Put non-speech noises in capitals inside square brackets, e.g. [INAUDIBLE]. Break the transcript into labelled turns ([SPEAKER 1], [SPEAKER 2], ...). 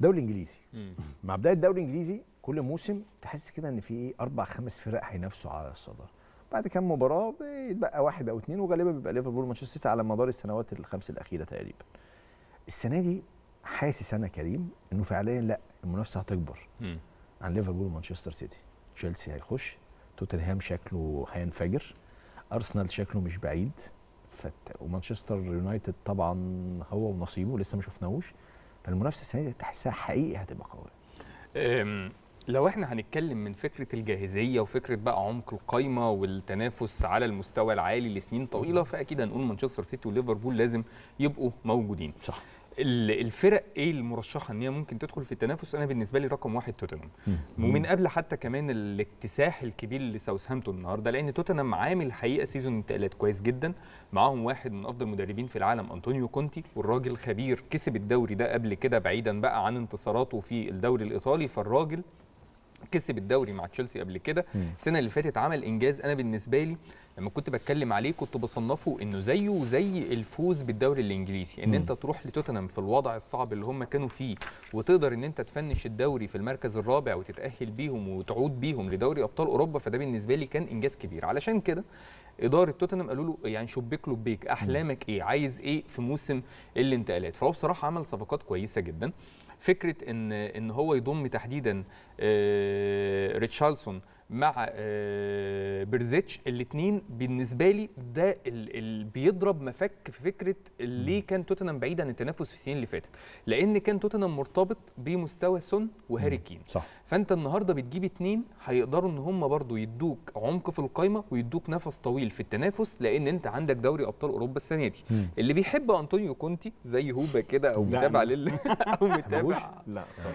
[SPEAKER 1] دوري انجليزي مع بدايه الدوري الانجليزي كل موسم تحس كده ان في ايه اربع خمس فرق هينافسوا على الصداره بعد كام مباراه بيتبقى واحد او اثنين وغالبا بيبقى ليفربول ومانشستر سيتي على مدار السنوات الخمس الاخيره تقريبا السنه دي حاسس انا كريم انه فعليا لا المنافسه هتكبر عن ليفربول ومانشستر سيتي تشيلسي هيخش توتنهام شكله هينفجر ارسنال شكله مش بعيد ومانشستر يونايتد طبعا هو ونصيبه لسه ما شفناهوش فالمنافسه السنه دي تحسها حقيقي هتبقى
[SPEAKER 2] قويه لو احنا هنتكلم من فكره الجاهزيه وفكره بقى عمق القايمه والتنافس على المستوى العالي لسنين طويله فاكيد هنقول مانشستر سيتي وليفربول لازم يبقوا موجودين صح الفرق ايه المرشحه ان هي ممكن تدخل في التنافس انا بالنسبه لي رقم واحد توتنهام ومن قبل حتى كمان الاكتساح الكبير لساوثهامبتون النهارده لان توتنهام عامل حقيقه سيزون انتقالات كويس جدا معاهم واحد من افضل المدربين في العالم انطونيو كونتي والراجل خبير كسب الدوري ده قبل كده بعيدا بقى عن انتصاراته في الدوري الايطالي فالراجل كسب الدوري مع تشيلسي قبل كده السنه اللي فاتت عمل انجاز انا بالنسبه لي لما كنت بتكلم عليه كنت بصنفه انه زيه زي الفوز بالدوري الانجليزي ان م. انت تروح لتوتنهام في الوضع الصعب اللي هم كانوا فيه وتقدر ان انت تفنش الدوري في المركز الرابع وتتاهل بيهم وتعود بيهم لدوري ابطال اوروبا فده بالنسبه لي كان انجاز كبير علشان كده اداره توتنهام قالوا له يعني شبيك له بيك احلامك ايه عايز ايه في موسم الانتقالات فهو بصراحه عمل صفقات كويسه جدا فكره ان ان هو يضم تحديدا آه، ريتشارلسون مع آه، بيرزيتش الاثنين بالنسبه لي ده اللي بيضرب مفك في فكره ليه كان توتنهام بعيد عن التنافس في السنين اللي فاتت لان كان توتنهام مرتبط بمستوى سون وهاري كين صح. فانت النهارده بتجيب اثنين هيقدروا ان هم برضو يدوك عمق في القايمه ويدوك نفس طويل في التنافس لان انت عندك دوري ابطال اوروبا السنه دي اللي بيحب انطونيو كونتي زي هوبا كده او متابع لل [LAUGHS] او متابع لا